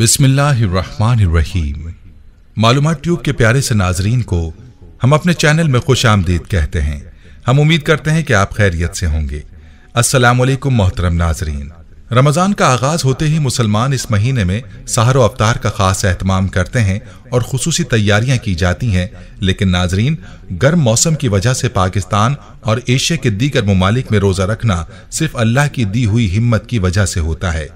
बिस्मिल्लाहिर्रहमानिर्रहीम मालूम ट्यूब के प्यारे से नाजरीन को हम अपने चैनल में खुश आमदीद कहते हैं हम उम्मीद करते हैं कि आप खैरियत से होंगे अस्सलाम वालेकुम मोहतरम नाजरीन रमज़ान का आगाज़ होते ही मुसलमान इस महीने में सहारो अवतार का ख़ास अहतमाम करते हैं और खसूस तैयारियां की जाती हैं लेकिन नाजरीन गर्म मौसम की वजह से पाकिस्तान और एशिया के दीगर ममालिक में रोज़ा रखना सिर्फ अल्लाह की दी हुई हिम्मत की वजह से होता है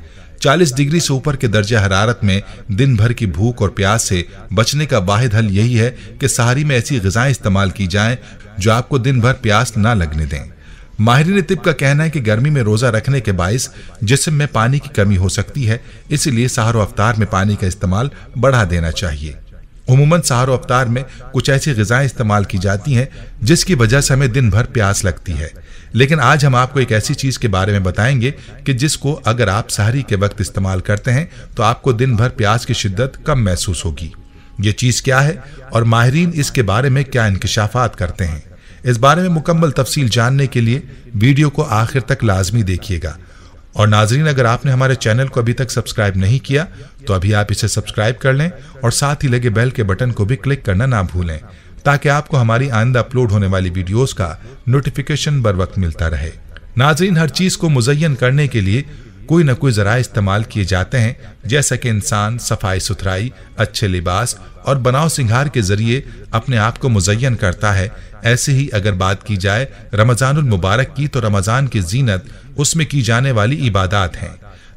40 डिग्री से ऊपर के दर्जे हरारत में दिन भर की भूख और प्यास से बचने का वाहिद हल यही है कि सहारी में ऐसी गजाएं इस्तेमाल की जाएं जो आपको दिन भर प्यास ना लगने दें माहरीन तिब का कहना है कि गर्मी में रोज़ा रखने के बायस जिसम में पानी की कमी हो सकती है इसलिए सहार अवतार में पानी का इस्तेमाल बढ़ा देना चाहिए उमूमन सहारो अवतार में कुछ ऐसी गज़ाएँ इस्तेमाल की जाती हैं जिसकी वजह से हमें दिन भर प्यास लगती है लेकिन आज हम आपको एक ऐसी चीज़ के बारे में बताएंगे कि जिसको अगर आप सहरी के वक्त इस्तेमाल करते हैं तो आपको दिन भर प्यास की शिद्दत कम महसूस होगी ये चीज़ क्या है और माहरीन इसके बारे में क्या इंकशाफात करते हैं इस बारे में मुकम्मल तफसील जानने के लिए वीडियो को आखिर तक लाजमी देखिएगा और नाजरीन अगर आपने हमारे चैनल को अभी तक सब्सक्राइब नहीं किया तो अभी आप इसे सब्सक्राइब कर लें और साथ ही लगे बेल के बटन को भी क्लिक करना ना भूलें ताकि आपको हमारी आइंदा अपलोड होने वाली वीडियोस का नोटिफिकेशन बर वक्त मिलता रहे नाजरीन हर चीज़ को मुजयन करने के लिए कोई ना कोई ज़रा इस्तेमाल किए जाते हैं जैसा कि इंसान सफाई सुथराई अच्छे लिबास और बनाव सिंगार के ज़रिए अपने आप को मुजयन करता है ऐसे ही अगर बात की जाए रमजानुल मुबारक की तो रमज़ान की जीनत उसमें की जाने वाली इबादत हैं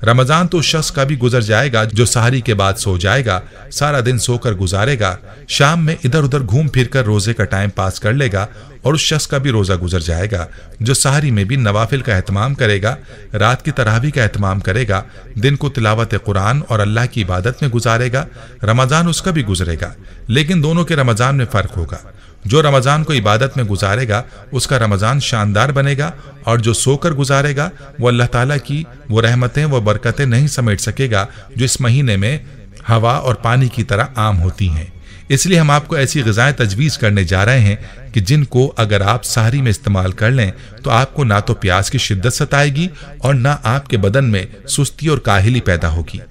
रमजान तो शख्स का भी गुजर जाएगा जो सहारी के बाद सो जाएगा सारा दिन सोकर गुजारेगा शाम में इधर उधर घूम फिर कर रोजे का टाइम पास कर लेगा और उस शख्स का भी रोजा गुजर जाएगा जो सहारी में भी नवाफिल का अहतमाम करेगा रात की तरावी का अहतमाम करेगा दिन को तिलावत कुरान और अल्लाह की इबादत में गुजारेगा रमजान उसका भी गुजरेगा लेकिन दोनों के रमजान में फ़र्क होगा जो रमज़ान को इबादत में गुजारेगा उसका रमज़ान शानदार बनेगा और जो सोकर गुजारेगा वो अल्लाह ताला की वो रहमतें व बरकतें नहीं समेट सकेगा जो इस महीने में हवा और पानी की तरह आम होती हैं इसलिए हम आपको ऐसी गज़ाएँ तजवीज़ करने जा रहे हैं कि जिनको अगर आप साहरी में इस्तेमाल कर लें तो आपको ना तो प्यास की शिद्दत सताएगी और ना आपके बदन में सुस्ती और काहली पैदा होगी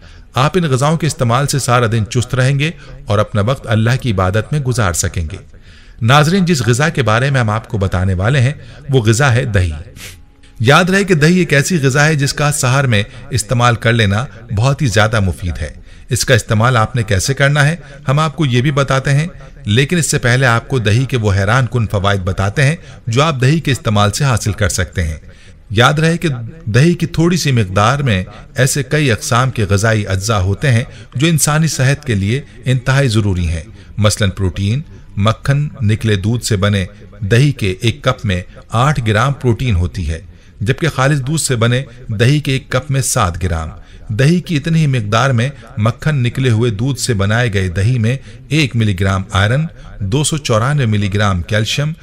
आप इन गज़ाओं के इस्तेमाल से सारा दिन चुस्त रहेंगे और अपना वक्त अल्लाह की इबादत में गुजार सकेंगे नाजरीन जिस गज़ा के बारे में हम आपको बताने वाले हैं वो गज़ा है दही याद रहे कि दही एक ऐसी गज़ा है जिसका सहार में इस्तेमाल कर लेना बहुत ही ज़्यादा मुफीद है इसका इस्तेमाल आपने कैसे करना है हम आपको ये भी बताते हैं लेकिन इससे पहले आपको दही के वो हैरान कन फ़वाद बताते हैं जो आप दही के इस्तेमाल से हासिल कर सकते हैं याद रहे कि दही की थोड़ी सी मकदार में ऐसे कई अकसाम के गजाई अज्जा होते हैं जो इंसानी सेहत के लिए इंतहाई ज़रूरी हैं मसलन प्रोटीन मक्खन निकले दूध से बने दही के एक कप में आठ ग्राम प्रोटीन होती है जबकि खालिद दूध से बने दही के एक कप में सात ग्राम दही की इतनी ही मकदार में मक्खन निकले हुए दूध से बनाए गए दही में एक मिलीग्राम आयरन दो मिलीग्राम कैल्शियम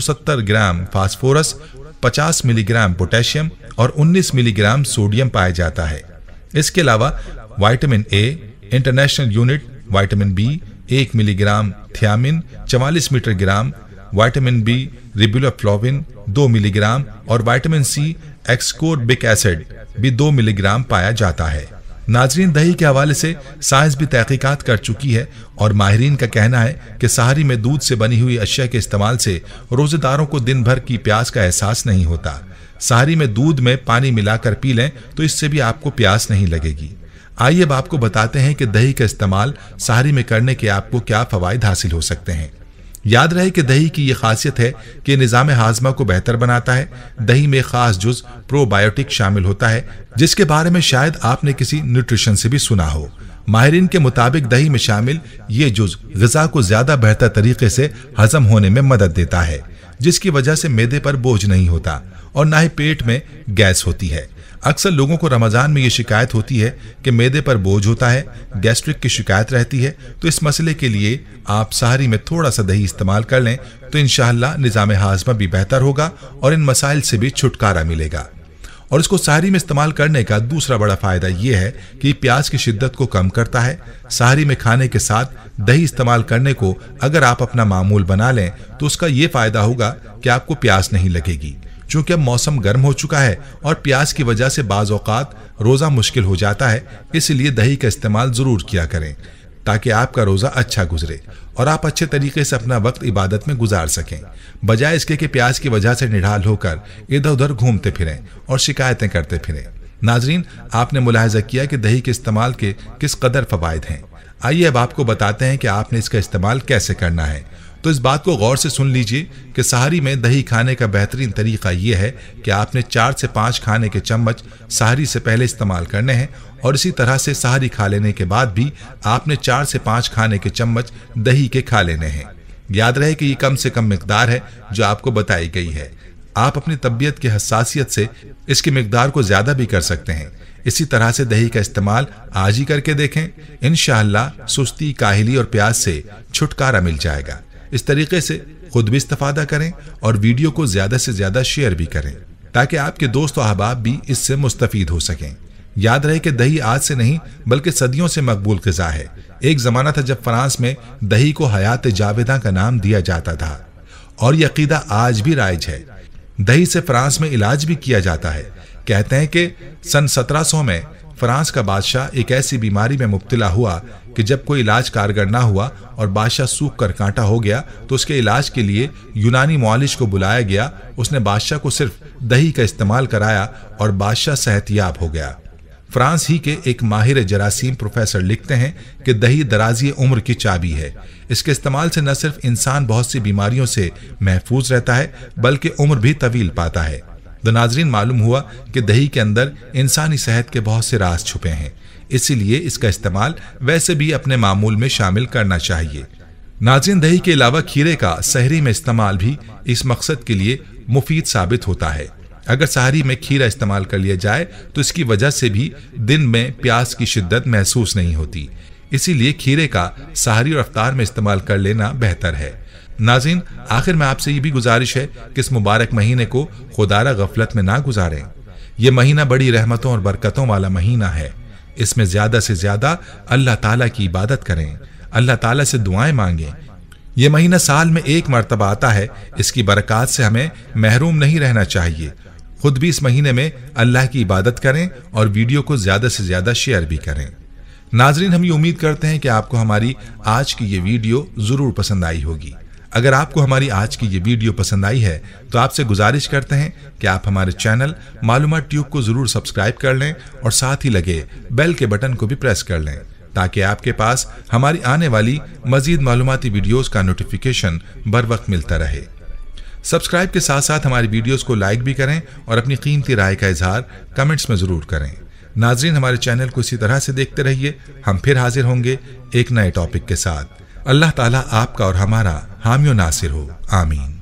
सत्तर ग्राम फास्फोरस 50 मिलीग्राम पोटेशियम और 19 मिलीग्राम सोडियम पाया जाता है इसके अलावा vitamin A international unit vitamin B एक मिलीग्राम थियामिन चवालीस meter gram vitamin B riboflavin दो मिलीग्राम और वाइटामिन सी एक्सकोरबिक एसिड भी दो मिलीग्राम पाया जाता है नाजरीन दही के हवाले से साइंस भी तहकीकत कर चुकी है और माहरीन का कहना है कि सहारी में दूध से बनी हुई अशिया के इस्तेमाल से रोजेदारों को दिन भर की प्यास का एहसास नहीं होता सहारी में दूध में पानी मिलाकर पी लें तो इससे भी आपको प्यास नहीं लगेगी आइए अब आपको बताते हैं कि दही का इस्तेमाल सहारी में करने के आपको क्या फवायद हासिल हो सकते हैं याद रहे कि दही की यह खासियत है कि निज़ाम हाजमा को बेहतर बनाता है दही में ख़ास जुज प्रोबायोटिक शामिल होता है जिसके बारे में शायद आपने किसी न्यूट्रिशन से भी सुना हो माहरीन के मुताबिक दही में शामिल ये जुज गज़ा को ज़्यादा बेहतर तरीके से हजम होने में मदद देता है जिसकी वजह से मैदे पर बोझ नहीं होता और ना ही पेट में गैस होती है अक्सर लोगों को रमज़ान में ये शिकायत होती है कि मैदे पर बोझ होता है गैस्ट्रिक की शिकायत रहती है तो इस मसले के लिए आप सहारी में थोड़ा सा दही इस्तेमाल कर लें तो इन निज़ाम हाजमा भी बेहतर होगा और इन मसाइल से भी छुटकारा मिलेगा और इसको साहरी में इस्तेमाल करने का दूसरा बड़ा फ़ायदा यह है कि प्याज की शिद्दत को कम करता है साहरी में खाने के साथ दही इस्तेमाल करने को अगर आप अपना मामूल बना लें तो उसका ये फ़ायदा होगा कि आपको प्याज नहीं लगेगी चूंकि अब मौसम गर्म हो चुका है और प्याज की वजह से बाज़ अवकात रोज़ा मुश्किल हो जाता है इसलिए दही का इस्तेमाल ज़रूर किया करें ताकि आपका रोज़ा अच्छा गुजरे और आप अच्छे तरीके से अपना वक्त इबादत में गुजार सकें बजाय इसके कि प्यास की वजह से निढाल होकर इधर उधर घूमते फिरें और शिकायतें करते फिरें नाजरीन आपने मुलाहजा किया कि दही के इस्तेमाल के किस कदर फवायद हैं आइए अब आपको बताते हैं कि आपने इसका इस्तेमाल कैसे करना है तो इस बात को गौर से सुन लीजिए कि सहारी में दही खाने का बेहतरीन तरीका यह है कि आपने चार से पाँच खाने के चम्मच सहारी से पहले इस्तेमाल करने हैं और इसी तरह से सहारी खा लेने के बाद भी आपने चार से पाँच खाने के चम्मच दही के खा लेने हैं याद रहे कि ये कम से कम मकदार है जो आपको बताई गई है आप अपनी तबीयत की हसासियत से इसकी मकदार को ज़्यादा भी कर सकते हैं इसी तरह से दही का इस्तेमाल आज ही करके देखें इन सुस्ती काहली और प्याज से छुटकारा मिल जाएगा इस तरीके से खुद भी इस्तेफादा करें और वीडियो को ज़्यादा से ज़्यादा शेयर भी करें ताकि आपके दोस्त और अहबाब भी इससे मुस्तफ़ हो सकें याद रहे कि दही आज से नहीं बल्कि सदियों से मकबूल गजा है एक ज़माना था जब फ्रांस में दही को हयात जावेदा का नाम दिया जाता था और यकीदा आज भी राइज है दही से फ्रांस में इलाज भी किया जाता है कहते हैं कि सन 1700 में फ्रांस का बादशाह एक ऐसी बीमारी में मुब्तला हुआ कि जब कोई इलाज कारगर ना हुआ और बादशाह सूख कर कांटा हो गया तो उसके इलाज के लिए यूनानी मालिश को बुलाया गया उसने बादशाह को सिर्फ दही का इस्तेमाल कराया और बादशाह सेहतियाब हो गया फ्रांस ही के एक माहिर जरासीम प्रोफेसर लिखते हैं कि दही दराजी उम्र की चाबी है इसके इस्तेमाल से न सिर्फ इंसान बहुत सी बीमारियों से महफूज रहता है बल्कि उम्र भी तवील पाता है तो नाजरीन मालूम हुआ कि दही के अंदर इंसानी सेहत के बहुत से राज छुपे हैं इसीलिए इसका इस्तेमाल वैसे भी अपने मामूल में शामिल करना चाहिए नाजरीन दही के अलावा खीरे का सहरी में इस्तेमाल भी इस मकसद के लिए मुफीद साबित होता है अगर सहरी में खीरा इस्तेमाल कर लिया जाए तो इसकी वजह से भी दिन में प्यास की शिद्दत महसूस नहीं होती इसीलिए खीरे का सहरी और अफ्तार में इस्तेमाल कर लेना बेहतर है नाजिन आखिर में आपसे ये भी गुजारिश है कि इस मुबारक महीने को खुदारा गफलत में ना गुजारें यह महीना बड़ी रहमतों और बरकतों वाला महीना है इसमें ज़्यादा से ज़्यादा अल्लाह ताला की इबादत करें अल्लाह ताला से दुआएं मांगें यह महीना साल में एक मरतबा आता है इसकी बरक़ात से हमें महरूम नहीं रहना चाहिए खुद भी इस महीने में अल्लाह की इबादत करें और वीडियो को ज़्यादा से ज़्यादा शेयर भी करें नाजरीन हम ये उम्मीद करते हैं कि आपको हमारी आज की ये वीडियो ज़रूर पसंद आई होगी अगर आपको हमारी आज की ये वीडियो पसंद आई है तो आपसे गुजारिश करते हैं कि आप हमारे चैनल मालूम ट्यूब को ज़रूर सब्सक्राइब कर लें और साथ ही लगे बेल के बटन को भी प्रेस कर लें ताकि आपके पास हमारी आने वाली मजीद मालूमती वीडियोस का नोटिफिकेशन बर वक्त मिलता रहे सब्सक्राइब के साथ साथ हमारी वीडियोस को लाइक भी करें और अपनी कीमती राय का इजहार कमेंट्स में ज़रूर करें नाजरीन हमारे चैनल को इसी तरह से देखते रहिए हम फिर हाजिर होंगे एक नए टॉपिक के साथ अल्लाह ताला आपका और हमारा हामियो नासिर हो आमीन